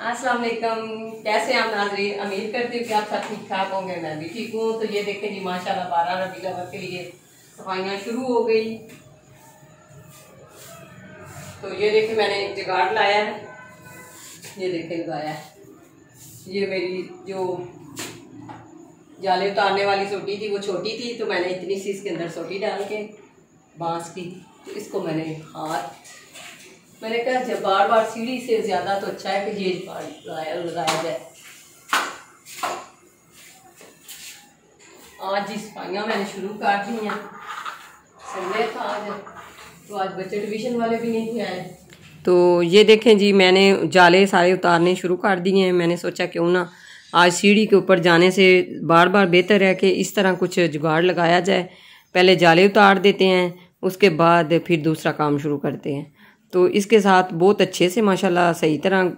अस्सलाम कैसे आप नाजरी अमीर करती हूँ कि आप सब ठीक ठाक होंगे मैं भी ठीक हूँ तो ये देखें जी माशाल्लाह बारह रबी अवल के लिए सफाइयाँ शुरू हो गई तो ये देखें मैंने एक जगाड़ लाया है ये देखें लगाया है ये मेरी जो जाले उतारने वाली सोटी थी वो छोटी थी तो मैंने इतनी सी इसके अंदर सोटी डाल के बांस की तो इसको मैंने हाथ मैंने कहा जब बार बार सीढ़ी से ज़्यादा तो अच्छा है कि ये लगाया लगाया जाए आज जी सफाइयाँ मैंने शुरू कर दी हैं संडे था आज तो आज बच्चे डिवीजन वाले भी नहीं आए तो ये देखें जी मैंने जाले सारे उतारने शुरू कर दिए हैं मैंने सोचा क्यों ना आज सीढ़ी के ऊपर जाने से बार बार बेहतर है कि इस तरह कुछ जुगाड़ लगाया जाए पहले जाले उतार देते हैं उसके बाद फिर दूसरा काम शुरू करते हैं तो इसके साथ बहुत अच्छे से माशाल्लाह सही तरह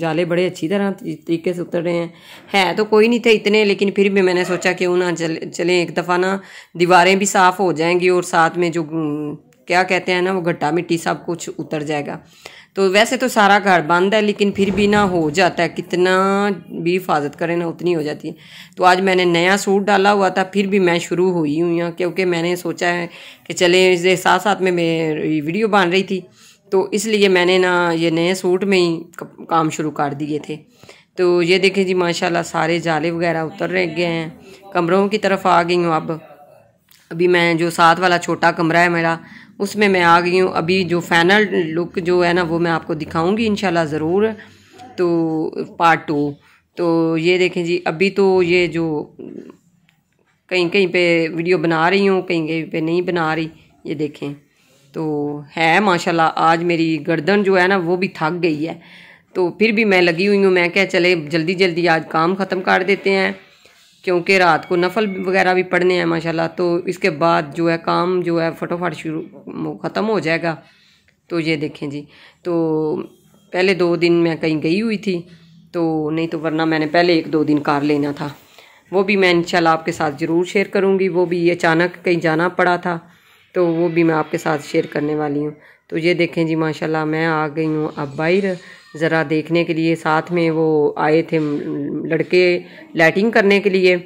जाले बड़े अच्छी तरह तरीके से उतर रहे हैं है तो कोई नहीं थे इतने लेकिन फिर भी मैंने सोचा क्यों ना चले चलें एक दफ़ा ना दीवारें भी साफ़ हो जाएंगी और साथ में जो क्या कहते हैं ना वो घट्टा मिट्टी सब कुछ उतर जाएगा तो वैसे तो सारा घर बंद है लेकिन फिर भी ना हो जाता है कितना भी हिफाजत करें ना उतनी हो जाती है तो आज मैंने नया सूट डाला हुआ था फिर भी मैं शुरू हुई हूँ यहाँ क्योंकि मैंने सोचा है कि चले इसके साथ साथ में मेरी वीडियो बन रही थी तो इसलिए मैंने ना ये नए सूट में ही काम शुरू कर दिए थे तो ये देखें जी माशाल्लाह सारे जाले वगैरह उतर रह गए हैं कमरों की तरफ आ गई हूँ अब अभी मैं जो साथ वाला छोटा कमरा है मेरा उसमें मैं आ गई हूँ अभी जो फाइनल लुक जो है ना वो मैं आपको दिखाऊंगी इन ज़रूर तो पार्ट टू तो ये देखें जी अभी तो ये जो कहीं कहीं पे वीडियो बना रही हूँ कहीं कहीं पे नहीं बना रही ये देखें तो है माशाल्लाह आज मेरी गर्दन जो है ना वो भी थक गई है तो फिर भी मैं लगी हुई हूँ मैं क्या चले जल्दी जल्दी आज काम ख़त्म कर देते हैं क्योंकि रात को नफल वगैरह भी पढ़ने हैं माशाल्लाह तो इसके बाद जो है काम जो है फटोफट शुरू ख़त्म हो जाएगा तो ये देखें जी तो पहले दो दिन मैं कहीं गई हुई थी तो नहीं तो वरना मैंने पहले एक दो दिन कार लेना था वो भी मैं इंशाल्लाह आपके साथ ज़रूर शेयर करूँगी वो भी अचानक कहीं जाना पड़ा था तो वो भी मैं आपके साथ शेयर करने वाली हूँ तो ये देखें जी माशाल्लाह मैं आ गई हूँ अब बाहर ज़रा देखने के लिए साथ में वो आए थे लड़के लाइटिंग करने के लिए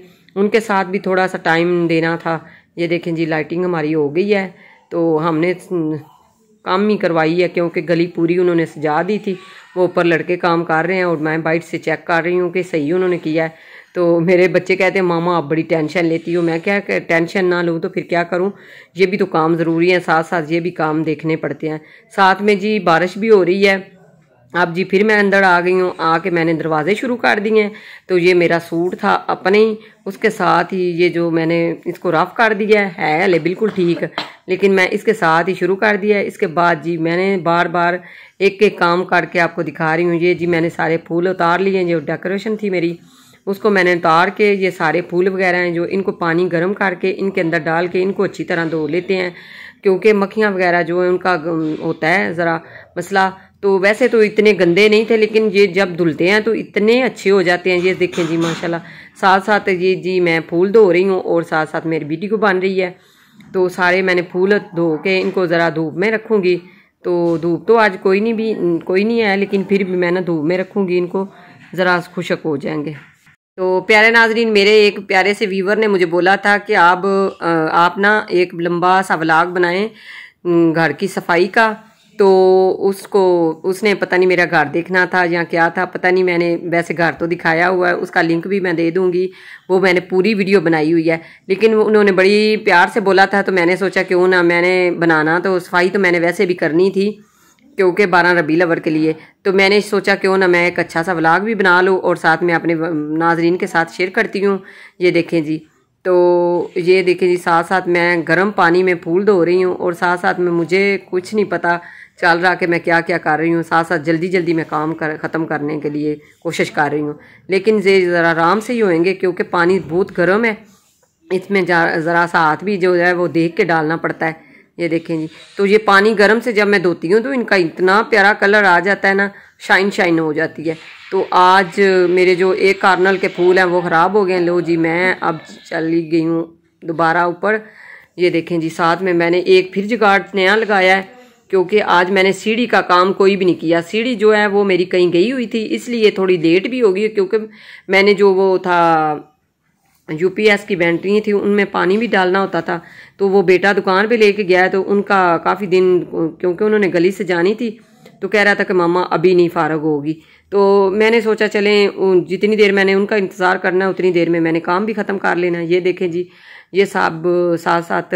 उनके साथ भी थोड़ा सा टाइम देना था ये देखें जी लाइटिंग हमारी हो गई है तो हमने काम ही करवाई है क्योंकि गली पूरी उन्होंने सजा दी थी वो ऊपर लड़के काम कर रहे हैं और मैं बाइट से चेक कर रही हूँ कि सही उन्होंने किया है तो मेरे बच्चे कहते हैं मामा आप बड़ी टेंशन लेती हो मैं क्या टेंशन ना लूँ तो फिर क्या करूँ ये भी तो काम ज़रूरी है साथ साथ ये भी काम देखने पड़ते हैं साथ में जी बारिश भी हो रही है अब जी फिर मैं अंदर आ गई हूँ आके मैंने दरवाजे शुरू कर दिए हैं तो ये मेरा सूट था अपने ही उसके साथ ही ये जो मैंने इसको रफ़ कर दिया है अले बिल्कुल ठीक लेकिन मैं इसके साथ ही शुरू कर दिया है इसके बाद जी मैंने बार बार एक एक काम करके आपको दिखा रही हूँ ये जी मैंने सारे फूल उतार लिए हैं जो डेकोरेशन थी मेरी उसको मैंने उतार के ये सारे फूल वगैरह हैं जो इनको पानी गर्म करके इनके अंदर डाल के इनको अच्छी तरह धो लेते हैं क्योंकि मक्खियाँ वगैरह जो है उनका होता है ज़रा मसला तो वैसे तो इतने गंदे नहीं थे लेकिन ये जब धुलते हैं तो इतने अच्छे हो जाते हैं ये देखें जी माशाल्लाह साथ साथ ये जी मैं फूल धो रही हूँ और साथ साथ मेरी बेटी को बन रही है तो सारे मैंने फूल धो के इनको ज़रा धूप में रखूँगी तो धूप तो आज कोई नहीं भी कोई नहीं है लेकिन फिर भी मैं ना धूप में रखूँगी इनको ज़रा खुशक हो जाएंगे तो प्यारे नाजरीन मेरे एक प्यारे से व्यूवर ने मुझे बोला था कि आप आप ना एक लंबा सा ब्लाग बनाएं घर की सफाई का तो उसको उसने पता नहीं मेरा घर देखना था या क्या था पता नहीं मैंने वैसे घर तो दिखाया हुआ है उसका लिंक भी मैं दे दूँगी वो मैंने पूरी वीडियो बनाई हुई है लेकिन उन्होंने बड़ी प्यार से बोला था तो मैंने सोचा क्यों ना मैंने बनाना तो सफाई तो मैंने वैसे भी करनी थी क्योंकि बारह रबी लवर के लिए तो मैंने सोचा क्यों ना मैं एक अच्छा सा व्लाग भी बना लूँ और साथ में अपने नाजरीन के साथ शेयर करती हूँ ये देखें जी तो ये देखें जी साथ साथ मैं गर्म पानी में फूल धो रही हूँ और साथ साथ में मुझे कुछ नहीं पता चल रहा कि मैं क्या क्या कर रही हूँ साथ साथ जल्दी जल्दी मैं काम कर ख़त्म करने के लिए कोशिश कर रही हूँ लेकिन ये ज़रा आराम से ही होएंगे क्योंकि पानी बहुत गर्म है इसमें ज़रा सा हाथ भी जो है वो देख के डालना पड़ता है ये देखें जी तो ये पानी गर्म से जब मैं धोती हूँ तो इनका इतना प्यारा कलर आ जाता है ना शाइन शाइन हो जाती है तो आज मेरे जो एक कार्नल के फूल हैं वो ख़राब हो गए हैं लो जी मैं अब चली गई हूँ दोबारा ऊपर ये देखें जी साथ में मैंने एक फिर जुगाड़ नया लगाया है क्योंकि आज मैंने सीढ़ी का काम कोई भी नहीं किया सीढ़ी जो है वो मेरी कहीं गई हुई थी इसलिए थोड़ी लेट भी होगी क्योंकि मैंने जो वो था यूपीएस की बैटरी थी उनमें पानी भी डालना होता था तो वो बेटा दुकान पे लेके गया तो उनका काफ़ी दिन क्योंकि उन्होंने गली से जानी थी तो कह रहा था कि मामा अभी नहीं फारग होगी तो मैंने सोचा चलें जितनी देर मैंने उनका इंतज़ार करना है उतनी देर में मैंने काम भी ख़त्म कर लेना ये देखें जी ये साब साथ साथ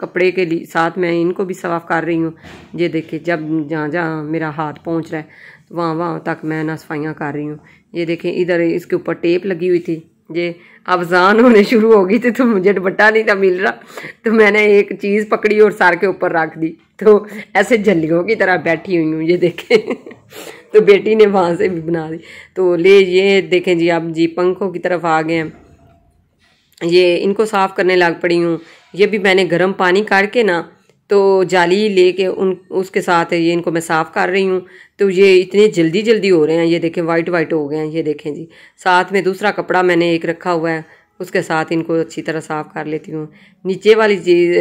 कपड़े के लिए साथ मैं इनको भी साफ कर रही हूँ ये देखें जब जहाँ जहाँ मेरा हाथ पहुँच रहा है तो वहाँ वहाँ तक मैं ना सफाइयाँ कर रही हूँ ये देखें इधर इसके ऊपर टेप लगी हुई थी ये अफजान होने शुरू हो गई थी तो मुझे दुपट्टा नहीं था मिल रहा तो मैंने एक चीज़ पकड़ी और सार के ऊपर रख दी तो ऐसे झल्लियों की तरह बैठी हुई हूँ ये देखें तो बेटी ने वहाँ से भी बना दी तो ले ये देखें जी आप जी पंखों की तरफ आ गए हैं ये इनको साफ़ करने लग पड़ी हूँ ये भी मैंने गर्म पानी करके ना तो जाली लेके उन उसके साथ ये इनको मैं साफ़ कर रही हूँ तो ये इतने जल्दी जल्दी हो रहे हैं ये देखें वाइट वाइट हो गए हैं ये देखें जी साथ में दूसरा कपड़ा मैंने एक रखा हुआ है उसके साथ इनको अच्छी तरह साफ़ कर लेती हूँ नीचे वाली चीज़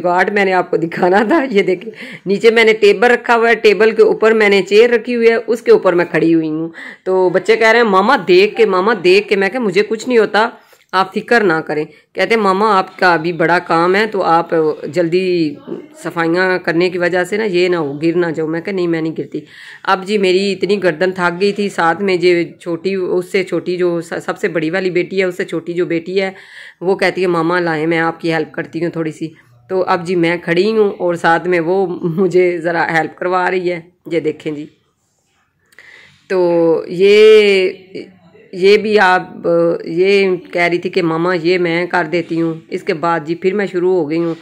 जो आर्ट मैंने आपको दिखाना था ये देखें नीचे मैंने टेबल रखा हुआ है टेबल के ऊपर मैंने चेयर रखी हुई है उसके ऊपर मैं खड़ी हुई हूँ तो बच्चे कह रहे हैं मामा देख के मामा देख के मैं कह मुझे कुछ नहीं होता आप फिक्र ना करें कहते मामा आपका अभी बड़ा काम है तो आप जल्दी सफाइयाँ करने की वजह से ना ये ना हो गिर ना जाओ मैं कह नहीं मैं नहीं गिरती अब जी मेरी इतनी गर्दन थक गई थी साथ में जो छोटी उससे छोटी जो सबसे बड़ी वाली बेटी है उससे छोटी जो बेटी है वो कहती है मामा लाएँ मैं आपकी हेल्प करती हूँ थोड़ी सी तो अब जी मैं खड़ी हूँ और साथ में वो मुझे ज़रा हेल्प करवा रही है ये देखें जी तो ये ये भी आप ये कह रही थी कि मामा ये मैं कर देती हूँ इसके बाद जी फिर मैं शुरू हो गई हूँ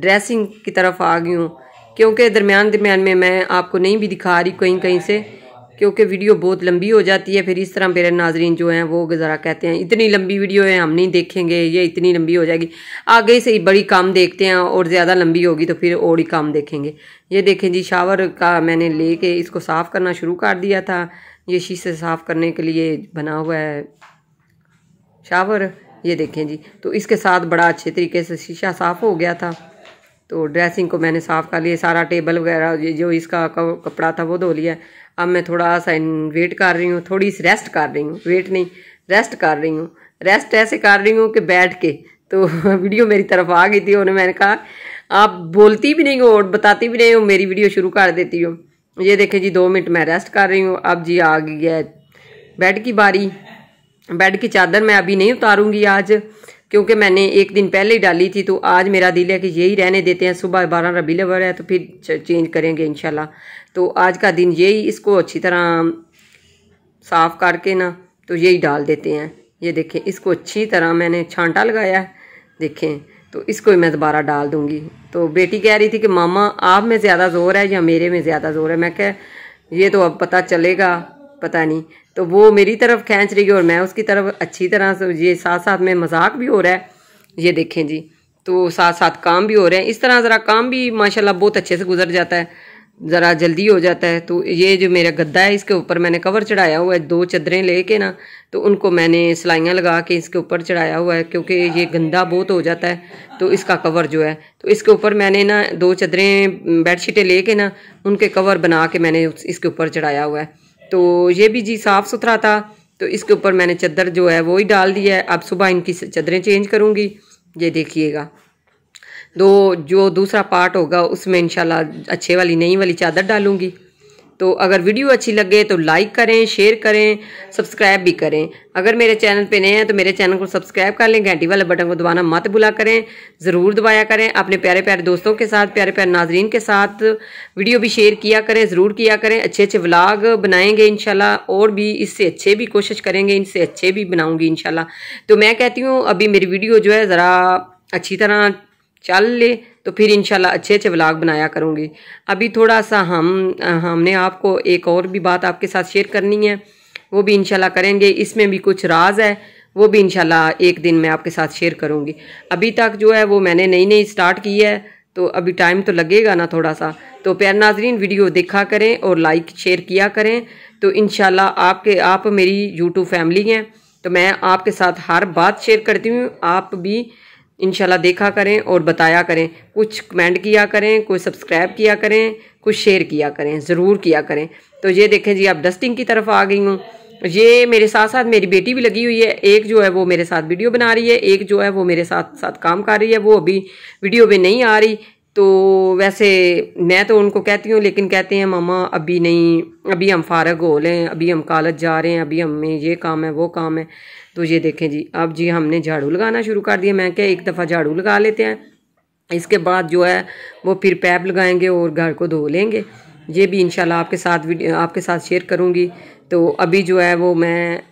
ड्रेसिंग की तरफ आ गई हूँ क्योंकि दरमियान दरमियान में मैं आपको नहीं भी दिखा रही कहीं कहीं से क्योंकि वीडियो बहुत लंबी हो जाती है फिर इस तरह मेरे नाजरीन जो हैं वो ज़रा कहते हैं इतनी लंबी वीडियो है हम नहीं देखेंगे ये इतनी लंबी हो जाएगी आगे से बड़ी काम देखते हैं और ज़्यादा लंबी होगी तो फिर और ही काम देखेंगे ये देखें जी शावर का मैंने ले के इसको साफ़ करना शुरू कर दिया था ये शीशे साफ़ करने के लिए बना हुआ है शावर ये देखें जी तो इसके साथ बड़ा अच्छे तरीके से शीशा साफ़ हो गया था तो ड्रेसिंग को मैंने साफ़ कर लिया सारा टेबल वगैरह ये जो इसका कपड़ा था वो धो लिया अब मैं थोड़ा सा वेट कर रही हूँ थोड़ी सी रेस्ट कर रही हूँ वेट नहीं रेस्ट कर रही हूँ रेस्ट ऐसे कर रही हूँ कि बैठ के तो वीडियो मेरी तरफ आ गई थी उन्होंने मैंने कहा आप बोलती भी नहीं हो और बताती भी नहीं हो मेरी वीडियो शुरू कर देती हूँ ये देखें जी दो मिनट मैं रेस्ट कर रही हूँ अब जी आ गई है बेड की बारी बेड की चादर मैं अभी नहीं उतारूंगी आज क्योंकि मैंने एक दिन पहले ही डाली थी तो आज मेरा दिल है कि यही रहने देते हैं सुबह बारह रबी लवर है तो फिर चेंज करेंगे इनशाला तो आज का दिन यही इसको अच्छी तरह साफ़ करके ना तो यही डाल देते हैं ये देखें इसको अच्छी तरह मैंने छांटा लगाया है देखें तो इसको भी मैं दोबारा डाल दूंगी तो बेटी कह रही थी कि मामा आप में ज़्यादा ज़ोर है या मेरे में ज़्यादा ज़ोर है मैं कह ये तो अब पता चलेगा पता नहीं तो वो मेरी तरफ खींच रही है और मैं उसकी तरफ अच्छी तरह से ये साथ साथ में मजाक भी हो रहा है ये देखें जी तो साथ साथ काम भी हो रहे हैं इस तरह ज़रा काम भी माशाल्लाह बहुत अच्छे से गुजर जाता है ज़रा जल्दी हो जाता है तो ये जो मेरा गद्दा है इसके ऊपर मैंने कवर चढ़ाया हुआ है दो चदरें लेके ना तो उनको मैंने सिलाइयाँ लगा के इसके ऊपर चढ़ाया हुआ है क्योंकि ये गंदा बहुत हो जाता है तो इसका कवर जो है तो इसके ऊपर मैंने ना दो चदरें बेडशीटें लेके ना उनके कवर बना के मैंने इसके ऊपर चढ़ाया हुआ है तो ये भी जी साफ़ सुथरा था तो इसके ऊपर मैंने चदर जो है वो ही डाल दिया है अब सुबह इनकी चदरें चेंज करूँगी ये देखिएगा दो जो दूसरा पार्ट होगा उसमें इनशाला अच्छे वाली नई वाली चादर डालूंगी तो अगर वीडियो अच्छी लगे तो लाइक करें शेयर करें सब्सक्राइब भी करें अगर मेरे चैनल पे नए हैं तो मेरे चैनल को सब्सक्राइब कर लें घंटी वाले बटन को दबाना मत भुला करें ज़रूर दबाया करें अपने प्यारे प्यारे दोस्तों के साथ प्यारे प्यारे नाजरीन के साथ वीडियो भी शेयर किया करें ज़रूर किया करें अच्छे अच्छे व्लाग बनाएंगे इनशाला और भी इससे अच्छे भी कोशिश करेंगे इनसे अच्छे भी बनाऊँगी इनशाला तो मैं कहती हूँ अभी मेरी वीडियो जो है ज़रा अच्छी तरह चल ले तो फिर इंशाल्लाह अच्छे अच्छे व्लाग बनाया करूँगी अभी थोड़ा सा हम हमने आपको एक और भी बात आपके साथ शेयर करनी है वो भी इंशाल्लाह करेंगे इसमें भी कुछ राज है वो भी इंशाल्लाह एक दिन मैं आपके साथ शेयर करूँगी अभी तक जो है वो मैंने नई नई स्टार्ट की है तो अभी टाइम तो लगेगा ना थोड़ा सा तो प्यार नाजरीन वीडियो देखा करें और लाइक शेयर किया करें तो इन आपके आप मेरी यूट्यूब फैमिली हैं तो मैं आपके साथ हर बात शेयर करती हूँ आप भी इनशाला देखा करें और बताया करें कुछ कमेंट किया करें कुछ सब्सक्राइब किया करें कुछ शेयर किया करें ज़रूर किया करें तो ये देखें जी आप डस्टिंग की तरफ आ गई हूँ ये मेरे साथ साथ मेरी बेटी भी लगी हुई है एक जो है वो मेरे साथ वीडियो बना रही है एक जो है वो मेरे साथ साथ काम कर रही है वो अभी वीडियो में नहीं आ रही तो वैसे मैं तो उनको कहती हूँ लेकिन कहते हैं मामा अभी नहीं अभी हम फारग हो लें अभी हम कॉलेज जा रहे हैं अभी हमें ये काम है वो काम है तो ये देखें जी अब जी हमने झाड़ू लगाना शुरू कर दिया मैं क्या एक दफ़ा झाड़ू लगा लेते हैं इसके बाद जो है वो फिर पैप लगाएंगे और घर को धो लेंगे ये भी इंशाल्लाह आपके साथ आपके साथ शेयर करूँगी तो अभी जो है वो मैं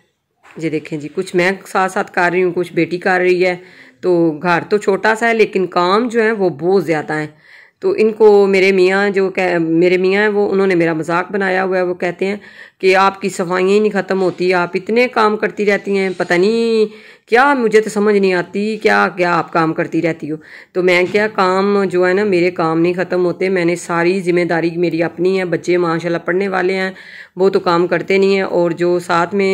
ये देखें जी कुछ मैं साथ साथ कर रही हूँ कुछ बेटी कर रही है तो घर तो छोटा सा है लेकिन काम जो है वो बहुत ज़्यादा है तो इनको मेरे मियाँ जो कह मेरे मियाँ हैं वो उन्होंने मेरा मजाक बनाया हुआ है वो कहते हैं कि आपकी सफाइयाँ ही नहीं ख़त्म होती आप इतने काम करती रहती हैं पता नहीं क्या मुझे तो समझ नहीं आती क्या क्या आप काम करती रहती हो तो मैं क्या काम जो है ना मेरे काम नहीं ख़त्म होते मैंने सारी जिम्मेदारी मेरी अपनी है बच्चे माशा पढ़ने वाले हैं वो तो काम करते नहीं हैं और जो साथ में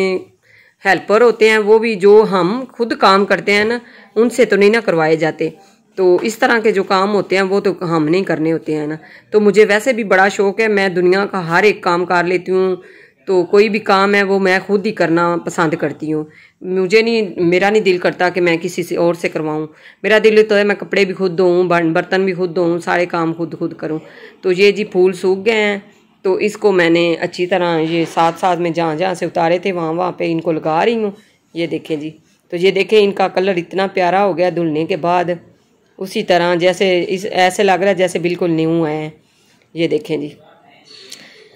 हेल्पर होते हैं वो भी जो हम खुद काम करते हैं ना उनसे तो नहीं ना करवाए जाते तो इस तरह के जो काम होते हैं वो तो हम नहीं करने होते हैं ना तो मुझे वैसे भी बड़ा शौक है मैं दुनिया का हर एक काम कर लेती हूँ तो कोई भी काम है वो मैं खुद ही करना पसंद करती हूँ मुझे नहीं मेरा नहीं दिल करता कि मैं किसी से और से करवाऊँ मेरा दिल तो है मैं कपड़े भी खुद धोऊँ बर्तन भी खुद धोऊँ सारे काम खुद खुद करूँ तो ये जी फूल सूख गए हैं तो इसको मैंने अच्छी तरह ये साथ साथ में जहाँ जहाँ से उतारे थे वहाँ वहाँ पे इनको लगा रही हूँ ये देखें जी तो ये देखें इनका कलर इतना प्यारा हो गया धुलने के बाद उसी तरह जैसे इस ऐसे लग रहा है जैसे बिल्कुल न्यू है ये देखें जी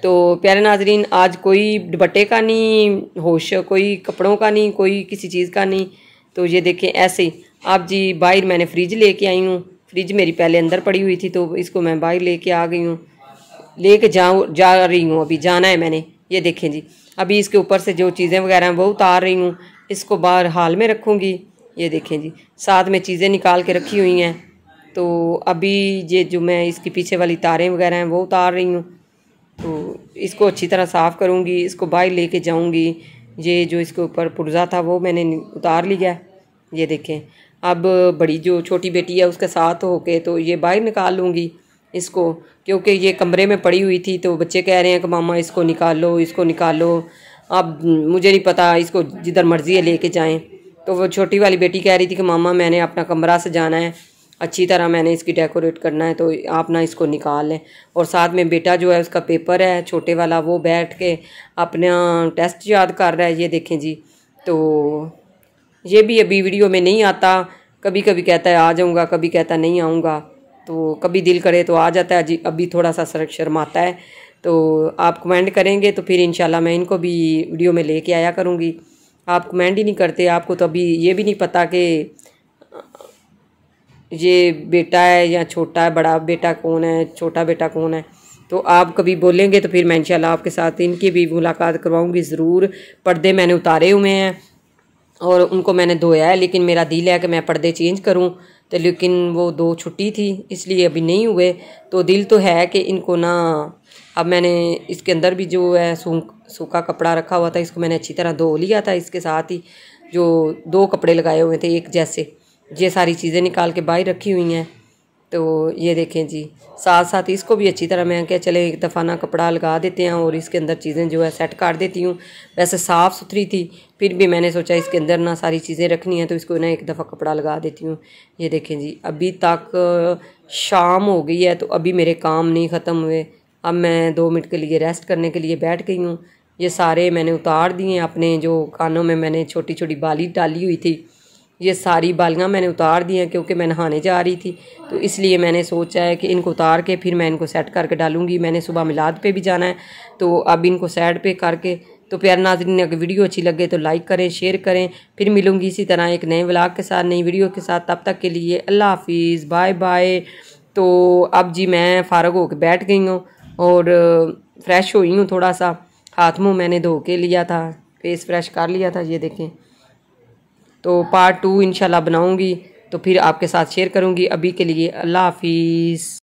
तो प्यारे नाजरीन आज कोई दुपट्टे का नहीं होश कोई कपड़ों का नहीं कोई किसी चीज़ का नहीं तो ये देखें ऐसे ही आप जी बाहर मैंने फ्रिज लेके आई हूँ फ्रिज मेरी पहले अंदर पड़ी हुई थी तो इसको मैं बाहर लेके आ गई हूँ ले कर जा रही हूँ अभी जाना है मैंने ये देखें जी अभी इसके ऊपर से जो चीज़ें वगैरह हैं वो उतार रही हूँ इसको बाहर हाल में रखूँगी ये देखें जी साथ में चीज़ें निकाल के रखी हुई हैं तो अभी ये जो मैं इसके पीछे वाली तारें वगैरह हैं वो उतार रही हूँ तो इसको अच्छी तरह साफ़ करूँगी इसको बाहर कर जाऊँगी ये जो इसके ऊपर पुर्जा था वो मैंने उतार लिया है ये देखें अब बड़ी जो छोटी बेटी है उसके साथ होके तो ये बाहर निकाल लूँगी इसको क्योंकि ये कमरे में पड़ी हुई थी तो बच्चे कह रहे हैं कि मामा इसको निकालो इसको निकालो अब मुझे नहीं पता इसको जिधर मर्ज़ी है लेके जाएं तो वो छोटी वाली बेटी कह रही थी कि मामा मैंने अपना कमरा सजाना है अच्छी तरह मैंने इसकी डेकोरेट करना है तो आप ना इसको निकाल लें और साथ में बेटा जो है उसका पेपर है छोटे वाला वो बैठ के अपना टेस्ट याद कर रहा है ये देखें जी तो ये भी अभी वीडियो में नहीं आता कभी कभी कहता है आ जाऊँगा कभी कहता नहीं आऊँगा तो कभी दिल करे तो आ जाता है अभी थोड़ा सा सर शर्माता है तो आप कमेंट करेंगे तो फिर इन मैं इनको भी वीडियो में ले आया करूँगी आप कमेंट ही नहीं करते आपको तो अभी ये भी नहीं पता कि ये बेटा है या छोटा है बड़ा बेटा कौन है छोटा बेटा कौन है तो आप कभी बोलेंगे तो फिर मैं इंशाल्लाह आपके साथ इनकी भी मुलाकात करवाऊंगी ज़रूर पर्दे मैंने उतारे हुए हैं और उनको मैंने धोया है लेकिन मेरा दिल है कि मैं पर्दे चेंज करूं तो लेकिन वो दो छुट्टी थी इसलिए अभी नहीं हुए तो दिल तो है कि इनको ना अब मैंने इसके अंदर भी जो है सूखा कपड़ा रखा हुआ था इसको मैंने अच्छी तरह धो लिया था इसके साथ ही जो दो कपड़े लगाए हुए थे एक जैसे ये सारी चीज़ें निकाल के बाहर रखी हुई हैं तो ये देखें जी साथ साथ इसको भी अच्छी तरह मैं क्या चले एक दफ़ा ना कपड़ा लगा देते हैं और इसके अंदर चीज़ें जो है सेट कर देती हूँ वैसे साफ़ सुथरी थी फिर भी मैंने सोचा इसके अंदर ना सारी चीज़ें रखनी है तो इसको ना एक दफ़ा कपड़ा लगा देती हूँ ये देखें जी अभी तक शाम हो गई है तो अभी मेरे काम नहीं ख़त्म हुए अब मैं दो मिनट के लिए रेस्ट करने के लिए बैठ गई हूँ ये सारे मैंने उतार दिए अपने जो कानों में मैंने छोटी छोटी बाली डाली हुई थी ये सारी बालियाँ मैंने उतार दी हैं क्योंकि मैं नहाने जा रही थी तो इसलिए मैंने सोचा है कि इनको उतार के फिर मैं इनको सेट करके डालूंगी मैंने सुबह मिलाद पे भी जाना है तो अब इनको सेट पे करके तो प्यार नाजरीन अगर वीडियो अच्छी लगे तो लाइक करें शेयर करें फिर मिलूंगी इसी तरह एक नए व्लाग के साथ नई वीडियो के साथ तब तक के लिए अल्लाह हाफिज़ बाय बाय तो अब जी मैं फ़ारग होकर बैठ गई हूँ और फ्रेश हुई हूँ थोड़ा सा हाथ मुँह मैंने धो के लिया था फेस फ्रेश कर लिया था ये देखें तो पार्ट टू इनशाला बनाऊँगी तो फिर आपके साथ शेयर करूँगी अभी के लिए अल्लाह हाफिज़